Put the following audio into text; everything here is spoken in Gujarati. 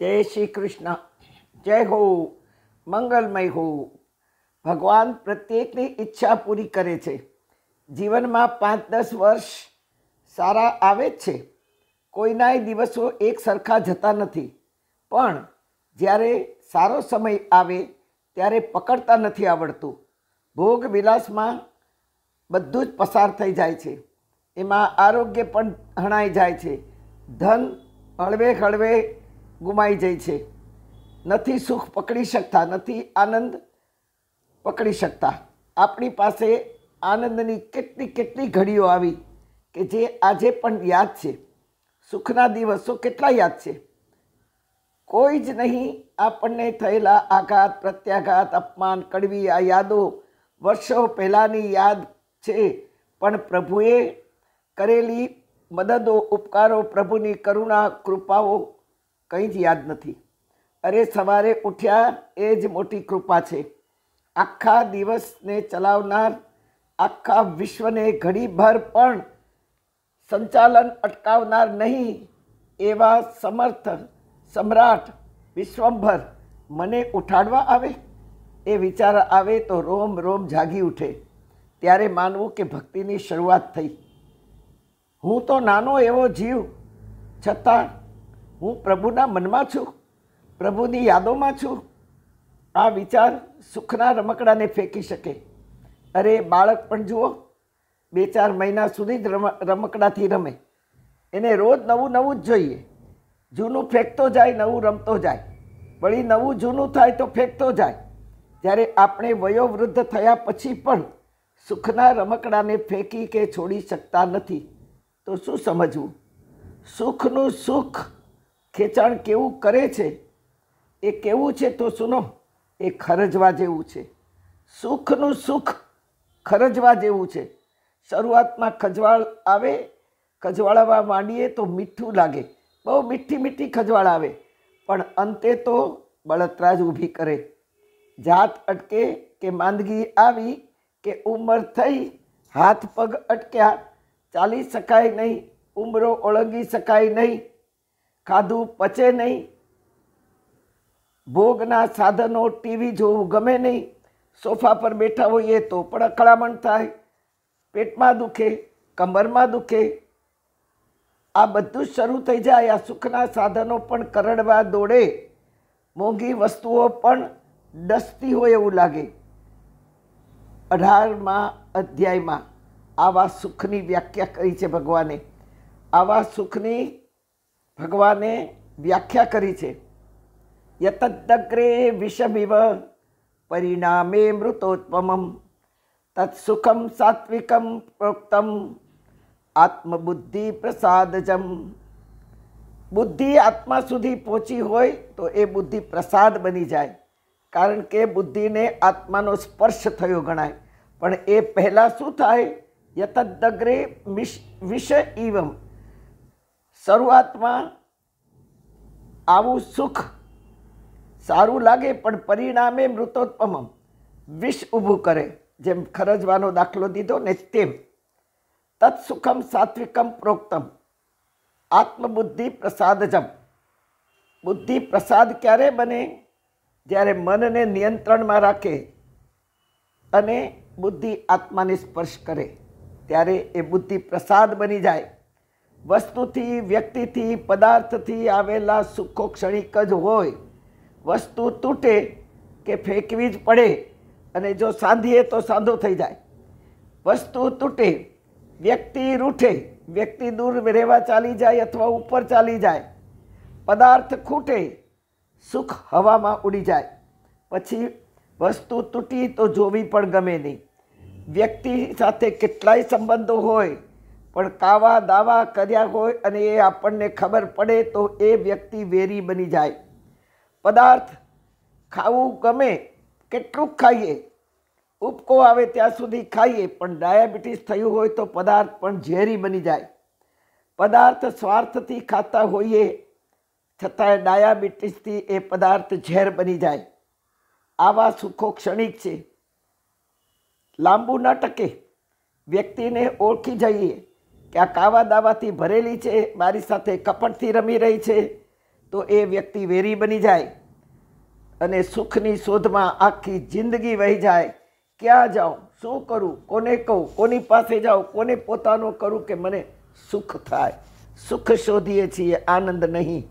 જય શ્રી કૃષ્ણ જય હો મંગલમય હો ભગવાન પ્રત્યેકની ઈચ્છા પૂરી કરે છે જીવનમાં પાંચ દસ વર્ષ સારા આવે જ છે કોઈનાય દિવસો એક સરખા જતા નથી પણ જ્યારે સારો સમય આવે ત્યારે પકડતા નથી આવડતું ભોગ વિલાસમાં બધું જ પસાર થઈ જાય છે એમાં આરોગ્ય પણ હણાઈ જાય છે ધન હળવે હળવે ગુમાઈ જાય છે નથી સુખ પકડી શકતા નથી આનંદ પકડી શકતા આપણી પાસે આનંદની કેટલી કેટલી ઘડીઓ આવી કે જે આજે પણ યાદ છે સુખના દિવસો કેટલા યાદ છે કોઈ જ નહીં આપણને થયેલા આઘાત પ્રત્યાઘાત અપમાન કડવી આ યાદો વર્ષો પહેલાંની યાદ છે પણ પ્રભુએ કરેલી મદદો ઉપકારો પ્રભુની કરુણા કૃપાઓ કંઈ જ યાદ નથી અરે સવારે ઉઠ્યા એ જ મોટી કૃપા છે આખા દિવસને ચલાવનાર આખા વિશ્વને ઘડીભર પણ સંચાલન અટકાવનાર નહીં એવા સમર્થ સમ્રાટ વિશ્વભર મને ઉઠાડવા આવે એ વિચાર આવે તો રોમ રોમ જાગી ઉઠે ત્યારે માનવું કે ભક્તિની શરૂઆત થઈ હું તો નાનો એવો જીવ છતાં હું પ્રભુના મનમાં છું પ્રભુની યાદોમાં છું આ વિચાર સુખના રમકડાને ફેંકી શકે અરે બાળક પણ જુઓ બે ચાર મહિના સુધી જ રમ રમકડાથી રમે એને રોજ નવું નવું જ જોઈએ જૂનું ફેંકતો જાય નવું રમતો જાય વળી નવું જૂનું થાય તો ફેંકતો જાય જ્યારે આપણે વયોવૃદ્ધ થયા પછી પણ સુખના રમકડાને ફેંકી કે છોડી શકતા નથી તો શું સમજવું સુખનું સુખ ખેંચાણ કેવું કરે છે એ કેવું છે તો સુનો એ ખરજવા જેવું છે સુખનું સુખ ખરજવા જેવું છે શરૂઆતમાં ખજવાળ આવે ખજવાળવા માંડીએ તો મીઠું લાગે બહુ મીઠી મીઠી ખજવાળ આવે પણ અંતે તો બળતરા જ ઊભી કરે જાત અટકે કે માંદગી આવી કે ઉંમર થઈ હાથ પગ અટક્યા ચાલી શકાય નહીં ઉંમરો ઓળંગી શકાય નહીં ખાધું પચે નહીં ભોગના સાધનો ટીવી જોવું ગમે નહીં સોફા પર બેઠા હોઈએ તો પણ અકળામણ થાય પેટમાં દુખે કમરમાં દુખે આ બધું શરૂ થઈ જાય આ સુખના સાધનો પણ કરડવા દોડે મોંઘી વસ્તુઓ પણ ડસતી હોય એવું લાગે અઢારમાં અધ્યાયમાં આવા સુખની વ્યાખ્યા કરી છે ભગવાને આવા સુખની ભગવાને વ્યાખ્યા કરી છે યતદ્દગ્રે વિષમિવ પરિણામે મૃતોત્પમ તત્સુખમ સાત્વિકમ પ્રોક્તમ આત્મબુદ્ધિ પ્રસાદજમ બુદ્ધિ આત્મા સુધી પહોંચી હોય તો એ બુદ્ધિ પ્રસાદ બની જાય કારણ કે બુદ્ધિને આત્માનો સ્પર્શ થયો ગણાય પણ એ પહેલાં શું થાય યતદ્દગ્રે વિષ વિષ ઇવમ શરૂઆતમાં આવું સુખ સારું લાગે પણ પરિણામે મૃતોત્પમ વિષ ઊભું કરે જેમ ખરજવાનો દાખલો દીધો ને તેમ તત્સુખમ સાત્વિકમ પ્રોક્તમ આત્મબુદ્ધિ પ્રસાદજમ બુદ્ધિ પ્રસાદ ક્યારે બને જ્યારે મનને નિયંત્રણમાં રાખે અને બુદ્ધિ આત્માને સ્પર્શ કરે ત્યારે એ બુદ્ધિ પ્રસાદ બની જાય વસ્તુથી વ્યક્તિથી પદાર્થથી આવેલા સુખો ક્ષણિક જ હોય વસ્તુ તૂટે કે ફેંકવી જ પડે અને જો સાંધીએ તો સાંધો થઈ જાય વસ્તુ તૂટે વ્યક્તિ રૂઠે વ્યક્તિ દૂર રહેવા ચાલી જાય અથવા ઉપર ચાલી જાય પદાર્થ ખૂટે સુખ હવામાં ઉડી જાય પછી વસ્તુ તૂટી તો જોવી પણ ગમે નહીં વ્યક્તિ સાથે કેટલાય સંબંધો હોય પણ કાવા દાવા કર્યા હોય અને એ આપણને ખબર પડે તો એ વ્યક્તિ વેરી બની જાય પદાર્થ ખાવું ગમે કેટલું ખાઈએ ઉપકો આવે ત્યાં સુધી ખાઈએ પણ ડાયાબિટીસ થયું હોય તો પદાર્થ પણ ઝેરી બની જાય પદાર્થ સ્વાર્થથી ખાતા હોઈએ છતાંય ડાયાબિટીસથી એ પદાર્થ ઝેર બની જાય આવા સુખો ક્ષણિક છે લાંબુ ન ટકે વ્યક્તિને ઓળખી જઈએ કે આ કાવા દાવાથી ભરેલી છે મારી સાથે કપટથી રમી રહી છે તો એ વ્યક્તિ વેરી બની જાય અને સુખની શોધમાં આખી જિંદગી વહી જાય ક્યાં જાઉં શું કરું કોને કહું કોની પાસે જાઉં કોને પોતાનો કરું કે મને સુખ થાય સુખ શોધીએ છીએ આનંદ નહીં